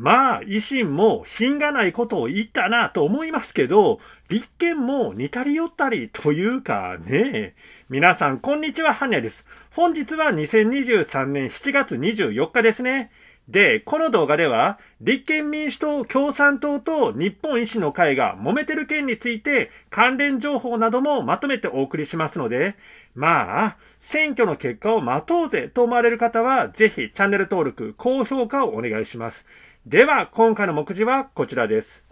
まあ、維新も品がないことを言ったなと思いますけど、立憲も似たり寄ったりというかね。皆さん、こんにちは、ハニャです。本日は2023年7月24日ですね。で、この動画では、立憲民主党、共産党と日本維新の会が揉めてる件について、関連情報などもまとめてお送りしますので、まあ、選挙の結果を待とうぜと思われる方は、ぜひチャンネル登録、高評価をお願いします。では、今回の目次はこちらです。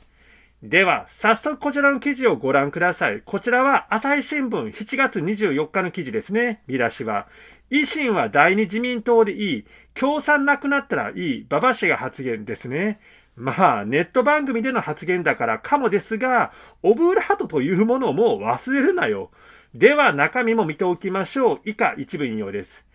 では、早速こちらの記事をご覧ください。こちらは、朝日新聞7月24日の記事ですね。見出しは、維新は第二自民党でいい、共産なくなったらいい、馬場氏が発言ですね。まあ、ネット番組での発言だからかもですが、オブーラートというものをもう忘れるなよ。では、中身も見ておきましょう。以下一部引用です。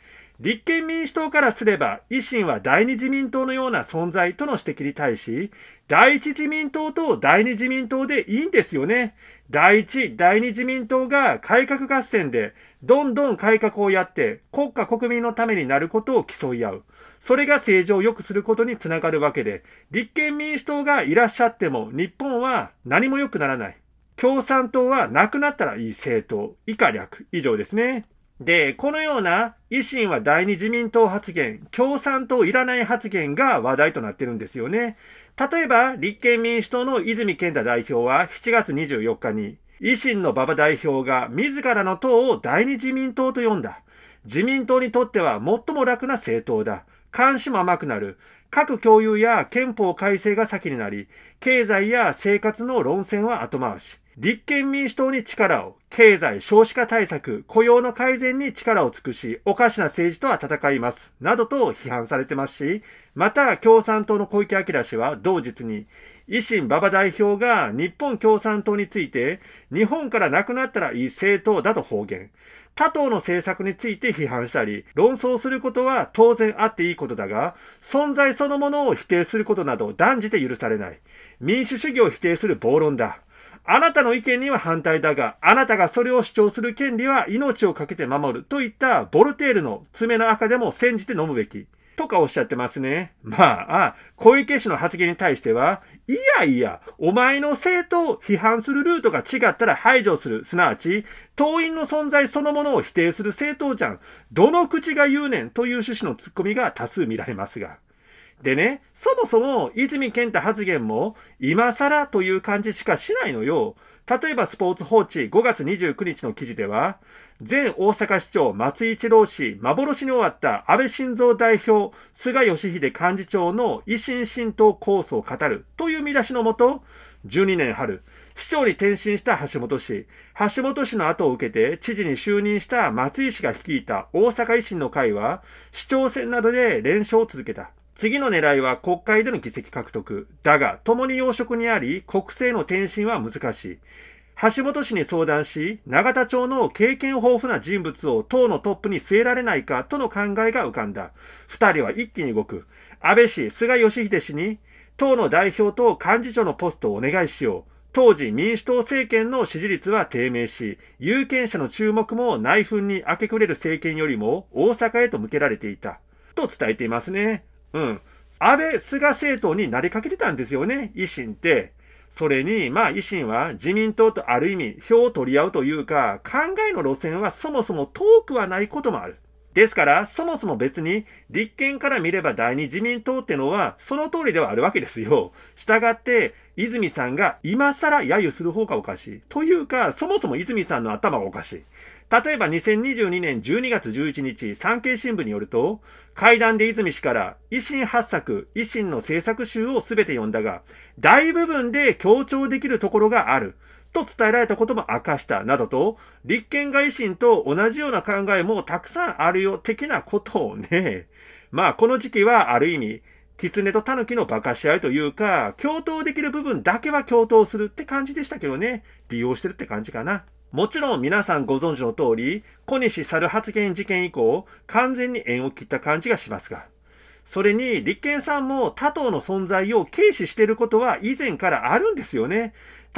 立憲民主党からすれば、維新は第二自民党のような存在との指摘に対し、第一自民党と第二自民党でいいんですよね。第一、第二自民党が改革合戦で、どんどん改革をやって、国家国民のためになることを競い合う。それが政治を良くすることにつながるわけで、立憲民主党がいらっしゃっても、日本は何も良くならない。共産党はなくなったらいい政党。以下略。以上ですね。で、このような維新は第二自民党発言、共産党いらない発言が話題となってるんですよね。例えば、立憲民主党の泉健太代表は7月24日に、維新の馬場代表が自らの党を第二自民党と呼んだ。自民党にとっては最も楽な政党だ。監視も甘くなる。各共有や憲法改正が先になり、経済や生活の論戦は後回し。立憲民主党に力を、経済、少子化対策、雇用の改善に力を尽くし、おかしな政治とは戦います、などと批判されてますし、また共産党の小池晃氏は同日に、維新馬場代表が日本共産党について、日本からなくなったらいい政党だと方言。他党の政策について批判したり、論争することは当然あっていいことだが、存在そのものを否定することなど断じて許されない。民主主義を否定する暴論だ。あなたの意見には反対だが、あなたがそれを主張する権利は命を懸けて守るといったボルテールの爪の赤でも煎じて飲むべき。とかおっしゃってますね。まあ、あ小池氏の発言に対しては、いやいや、お前の政党を批判するルートが違ったら排除する。すなわち、党員の存在そのものを否定する政党じゃん。どの口が言うねんという趣旨のツッコミが多数見られますが。でね、そもそも泉健太発言も今更という感じしかしないのよ。例えばスポーツ報知5月29日の記事では、前大阪市長松井一郎氏、幻に終わった安倍晋三代表、菅義偉幹事長の維新浸透構想を語るという見出しのもと、12年春、市長に転身した橋本氏、橋本氏の後を受けて知事に就任した松井氏が率いた大阪維新の会は、市長選などで連勝を続けた。次の狙いは国会での議席獲得。だが、共に要職にあり、国政の転身は難しい。橋本氏に相談し、永田町の経験豊富な人物を党のトップに据えられないかとの考えが浮かんだ。二人は一気に動く。安倍氏、菅義偉氏に、党の代表と幹事長のポストをお願いしよう。当時民主党政権の支持率は低迷し、有権者の注目も内紛に明け暮れる政権よりも大阪へと向けられていた。と伝えていますね。うん。安倍、菅政党になりかけてたんですよね、維新って。それに、まあ維新は自民党とある意味票を取り合うというか、考えの路線はそもそも遠くはないこともある。ですから、そもそも別に立憲から見れば第二自民党ってのはその通りではあるわけですよ。したがって、泉さんが今更揶揄する方がおかしい。というか、そもそも泉さんの頭がおかしい。例えば2022年12月11日、産経新聞によると、会談で泉氏から維新発作、維新の政策集を全て読んだが、大部分で強調できるところがある。と伝えられたことも明かしたなどと、立憲が維新と同じような考えもたくさんあるよ的なことをね、まあこの時期はある意味、狐と狸の化かし合いというか、共闘できる部分だけは共闘するって感じでしたけどね、利用してるって感じかな。もちろん皆さんご存知の通り、小西猿発言事件以降、完全に縁を切った感じがしますが、それに立憲さんも他党の存在を軽視していることは以前からあるんですよね。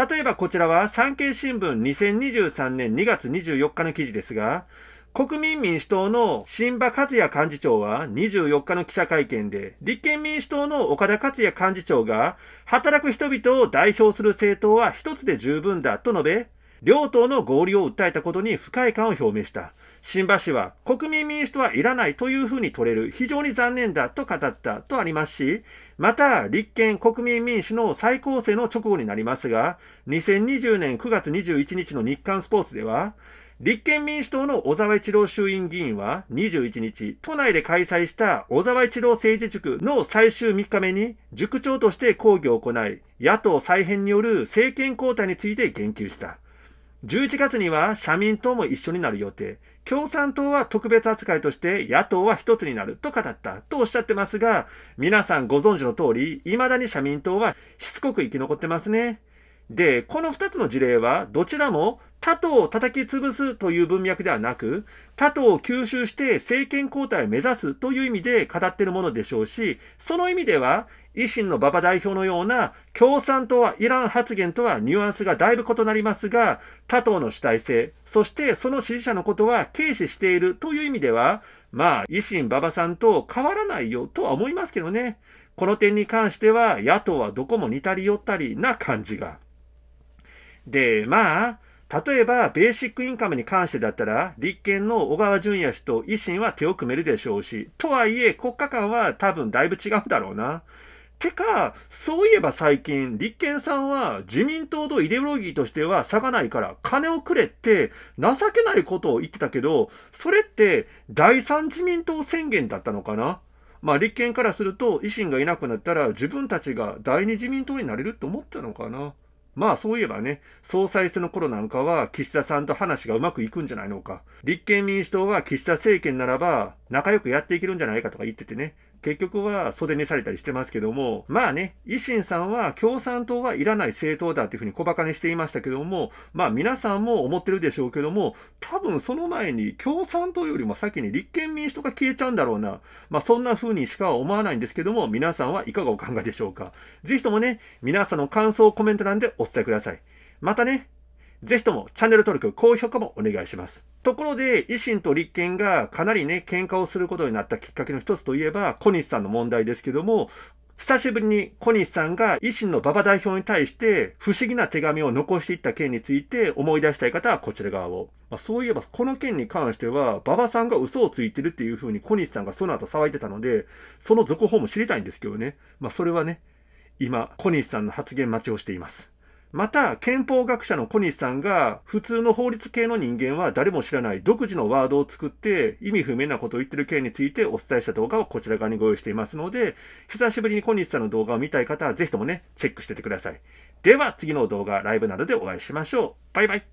例えばこちらは産経新聞2023年2月24日の記事ですが、国民民主党の新馬和也幹事長は24日の記者会見で、立憲民主党の岡田克也幹事長が、働く人々を代表する政党は一つで十分だと述べ、両党の合理を訴えたことに不快感を表明した。新橋は国民民主党はいらないというふうに取れる非常に残念だと語ったとありますし、また立憲国民民主の再構成の直後になりますが、2020年9月21日の日刊スポーツでは、立憲民主党の小沢一郎衆院議員は21日、都内で開催した小沢一郎政治塾の最終3日目に、塾長として講義を行い、野党再編による政権交代について言及した。11月には社民党も一緒になる予定、共産党は特別扱いとして野党は一つになると語ったとおっしゃってますが、皆さんご存知の通り、未だに社民党はしつこく生き残ってますね。で、この2つの事例はどちらも他党を叩き潰すという文脈ではなく、他党を吸収して政権交代を目指すという意味で語っているものでしょうし、その意味では、維新の馬場代表のような共産党はイラン発言とはニュアンスがだいぶ異なりますが、他党の主体性、そしてその支持者のことは軽視しているという意味では、まあ、維新馬場さんと変わらないよとは思いますけどね。この点に関しては、野党はどこも似たり寄ったりな感じが。で、まあ、例えば、ベーシックインカムに関してだったら、立憲の小川淳也氏と維新は手を組めるでしょうし、とはいえ、国家間は多分だいぶ違うだろうな。てか、そういえば最近、立憲さんは自民党のイデオロギーとしては差がないから金をくれって情けないことを言ってたけど、それって第三自民党宣言だったのかなまあ立憲からすると維新がいなくなったら自分たちが第二自民党になれるって思ったのかなまあそういえばね、総裁選の頃なんかは岸田さんと話がうまくいくんじゃないのか。立憲民主党は岸田政権ならば仲良くやっていけるんじゃないかとか言っててね。結局は袖にされたりしてますけども、まあね、維新さんは共産党はいらない政党だっていうふうに小馬鹿にしていましたけども、まあ皆さんも思ってるでしょうけども、多分その前に共産党よりも先に立憲民主党が消えちゃうんだろうな、まあそんな風にしか思わないんですけども、皆さんはいかがお考えでしょうか。ぜひともね、皆さんの感想、コメント欄でお伝えください。またね、ぜひともチャンネル登録、高評価もお願いします。ところで、維新と立憲がかなりね、喧嘩をすることになったきっかけの一つといえば、小西さんの問題ですけども、久しぶりに小西さんが維新の馬場代表に対して不思議な手紙を残していった件について思い出したい方はこちら側を。まあ、そういえばこの件に関しては馬場さんが嘘をついてるっていう風に小西さんがその後騒いでたので、その続報も知りたいんですけどね。まあそれはね、今小西さんの発言待ちをしています。また、憲法学者の小西さんが、普通の法律系の人間は誰も知らない独自のワードを作って意味不明なことを言ってる件についてお伝えした動画をこちら側にご用意していますので、久しぶりに小西さんの動画を見たい方はぜひともね、チェックしててください。では、次の動画、ライブなどでお会いしましょう。バイバイ。